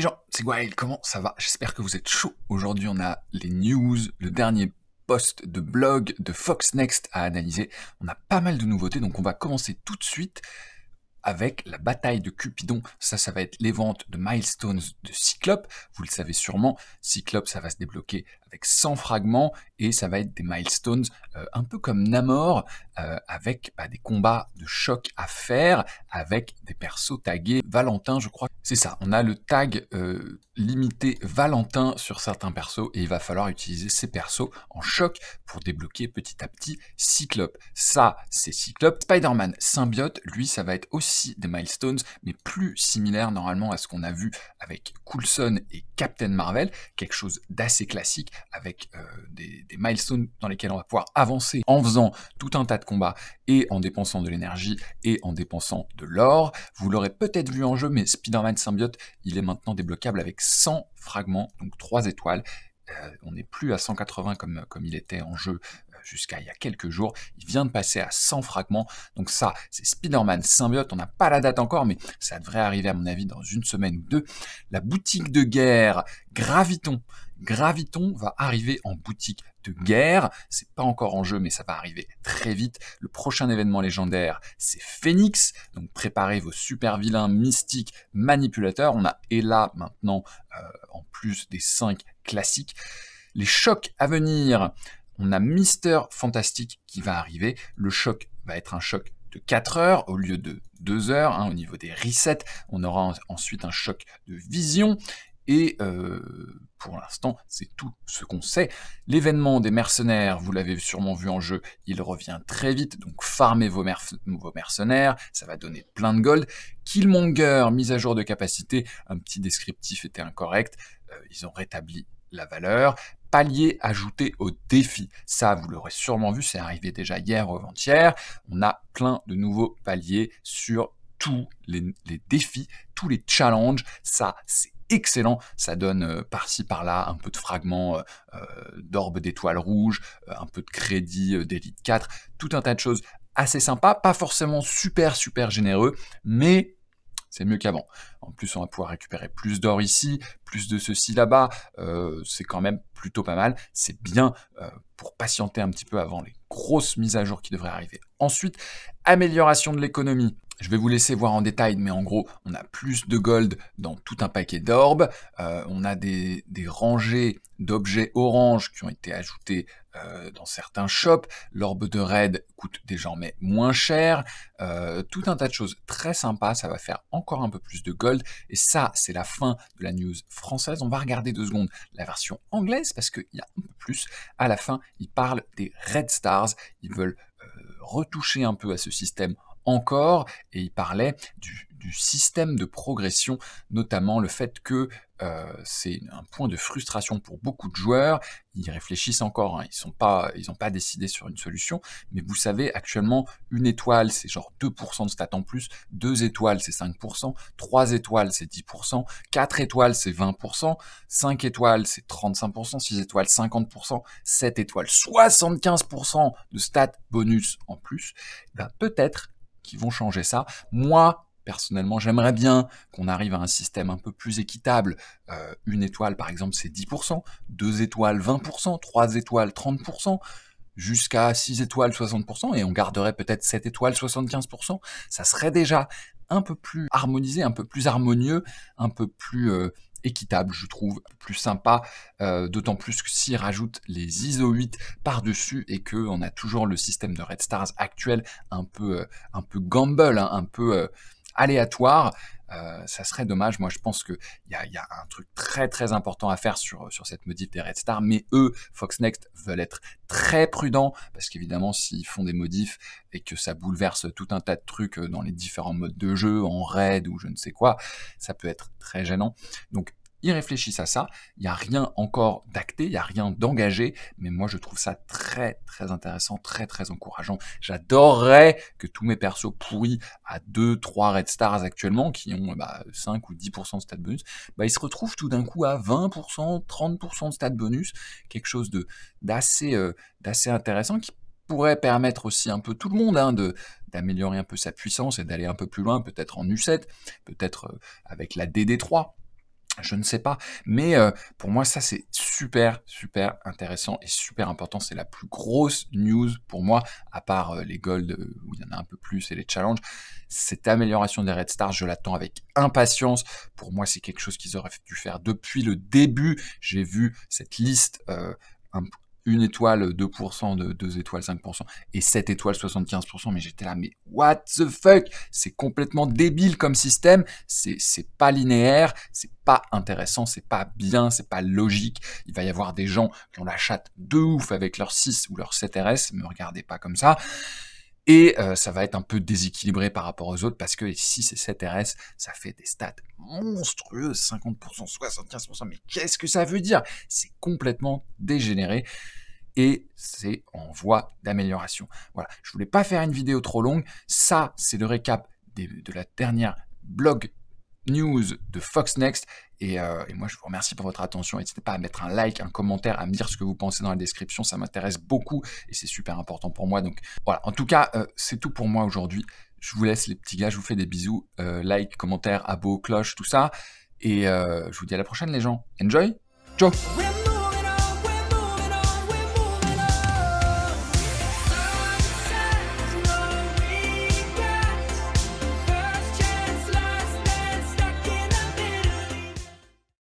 les gens, c'est Wild, comment ça va J'espère que vous êtes chaud. Aujourd'hui on a les news, le dernier post de blog de Fox Next à analyser. On a pas mal de nouveautés, donc on va commencer tout de suite avec la bataille de Cupidon. Ça, ça va être les ventes de milestones de Cyclope. Vous le savez sûrement, Cyclope, ça va se débloquer avec 100 fragments et ça va être des milestones euh, un peu comme Namor, euh, avec bah, des combats de choc à faire, avec des persos tagués Valentin, je crois. C'est ça, on a le tag euh, limité Valentin sur certains persos et il va falloir utiliser ces persos en choc pour débloquer petit à petit Cyclope. Ça, c'est Cyclope. Spider-Man symbiote, lui, ça va être aussi des milestones, mais plus similaire normalement à ce qu'on a vu avec Coulson et Captain Marvel, quelque chose d'assez classique avec euh, des, milestones dans lesquels on va pouvoir avancer en faisant tout un tas de combats et en dépensant de l'énergie et en dépensant de l'or. Vous l'aurez peut-être vu en jeu, mais Spider-Man Symbiote, il est maintenant débloquable avec 100 fragments, donc trois étoiles. Euh, on n'est plus à 180 comme, comme il était en jeu jusqu'à il y a quelques jours. Il vient de passer à 100 fragments. Donc ça, c'est Spider-Man Symbiote. On n'a pas la date encore, mais ça devrait arriver à mon avis dans une semaine ou deux. La boutique de guerre Graviton. Graviton va arriver en boutique de guerre. C'est pas encore en jeu, mais ça va arriver très vite. Le prochain événement légendaire, c'est Phoenix. Donc préparez vos super vilains mystiques manipulateurs. On a Ella maintenant, euh, en plus des 5 classiques. Les chocs à venir, on a Mister Fantastique qui va arriver. Le choc va être un choc de 4 heures au lieu de 2 heures hein, au niveau des resets. On aura ensuite un choc de vision. Et euh, pour l'instant, c'est tout ce qu'on sait. L'événement des mercenaires, vous l'avez sûrement vu en jeu, il revient très vite, donc farmez vos, mercenaires, ça va donner plein de gold. Killmonger, mise à jour de capacité, un petit descriptif était incorrect, euh, ils ont rétabli la valeur, palier ajouté au défi. Ça, vous l'aurez sûrement vu, c'est arrivé déjà hier ou avant-hier. On a plein de nouveaux paliers sur tous les, défis, tous les challenges. Ça, c'est excellent. Ça donne euh, par-ci par-là un peu de fragments euh, euh, d'orbe d'étoiles rouges, un peu de crédit d'élite 4, tout un tas de choses assez sympa, pas forcément super super généreux, mais c'est mieux qu'avant. En plus, on va pouvoir récupérer plus d'or ici, plus de ceci là-bas, euh, c'est quand même plutôt pas mal, c'est bien euh, pour patienter un petit peu avant les grosses mises à jour qui devraient arriver. Ensuite, amélioration de l'économie, je vais vous laisser voir en détail, mais en gros, on a plus de gold dans tout un paquet d'orbes. Euh, on a des, rangées d'objets orange qui ont été ajoutés euh, dans certains shops. L'orbe de raid coûte désormais moins cher. Euh, tout un tas de choses très sympas. Ça va faire encore un peu plus de gold. Et ça, c'est la fin de la news française. On va regarder deux secondes la version anglaise parce qu'il y a un peu plus. À la fin, ils parlent des Red Stars. Ils veulent retoucher un peu à ce système encore, et il parlait du, système de progression, notamment le fait que euh, c'est un point de frustration pour beaucoup de joueurs. Ils réfléchissent encore, hein. ils n'ont pas, ils ont pas décidé sur une solution. Mais vous savez, actuellement, une étoile, c'est genre 2% de stats en plus, deux étoiles, c'est 5%, trois étoiles, c'est 10%, quatre étoiles, c'est 20%, 5 étoiles, c'est 35%, six étoiles, 50%, 7 étoiles, 75% de stats bonus en plus. Bah, peut-être qui vont changer ça. Moi, personnellement, j'aimerais bien qu'on arrive à un système un peu plus équitable. Euh, une étoile, par exemple, c'est 10%, deux étoiles, 20%, trois étoiles, 30%, jusqu'à six étoiles, 60%, et on garderait peut-être sept étoiles, 75%. Ça serait déjà un peu plus harmonisé, un peu plus harmonieux, un peu plus... Euh, équitable, je trouve, plus sympa, euh, d'autant plus que s'y rajoute les ISO 8 par-dessus et que on a toujours le système de Red Stars actuel un peu, euh, un peu gamble, hein, un peu euh, aléatoire, euh, ça serait dommage. Moi, je pense qu'il y a, y a un truc très très important à faire sur, sur cette modif des Red Star, mais eux, Fox Next, veulent être très prudents, parce qu'évidemment, s'ils font des modifs et que ça bouleverse tout un tas de trucs euh, dans les différents modes de jeu, en raid ou je ne sais quoi, ça peut être très gênant. Donc, ils réfléchissent à ça. Il n'y a rien encore d'acté, il n'y a rien d'engagé, mais moi je trouve ça très très intéressant, très très encourageant. J'adorerais que tous mes persos pourris à 2, 3 Red Stars actuellement, qui ont 5 bah, ou 10% de stat bonus, bah, ils se retrouvent tout d'un coup à 20%, 30% de stat bonus, quelque chose de euh, d'assez intéressant qui pourrait permettre aussi un peu tout le monde hein, de d'améliorer un peu sa puissance et d'aller un peu plus loin, peut-être en U7, peut-être euh, avec la DD3, je ne sais pas. Mais euh, pour moi, ça, c'est super, super intéressant et super important. C'est la plus grosse news pour moi, à part euh, les golds euh, où il y en a un peu plus et les challenges. Cette amélioration des Red Stars, je l'attends avec impatience. Pour moi, c'est quelque chose qu'ils auraient dû faire depuis le début. J'ai vu cette liste une étoile 2%, de, deux étoiles 5%, et 7 étoiles 75%, mais j'étais là, mais what the fuck C'est complètement débile comme système, c'est pas linéaire, c'est pas intéressant, c'est pas bien, c'est pas logique, il va y avoir des gens qui ont la chatte de ouf avec leur 6 ou leur 7 RS, me regardez pas comme ça, et euh, ça va être un peu déséquilibré par rapport aux autres parce que si 6 et 7 RS, ça fait des stats monstrueuses, 50%, 75%. Mais qu'est-ce que ça veut dire C'est complètement dégénéré et c'est en voie d'amélioration. Voilà, je voulais pas faire une vidéo trop longue. Ça, c'est le récap de la dernière blog news de Fox Next. Euh, et, moi, je vous remercie pour votre attention. N'hésitez pas à mettre un like, un commentaire, à me dire ce que vous pensez dans la description. Ça m'intéresse beaucoup et c'est super important pour moi. Donc voilà, en tout cas, euh, c'est tout pour moi aujourd'hui. Je vous laisse les petits gars, je vous fais des bisous. Euh, like, commentaire, abo, cloche, tout ça. Et je vous dis à la prochaine les gens. Enjoy. Ciao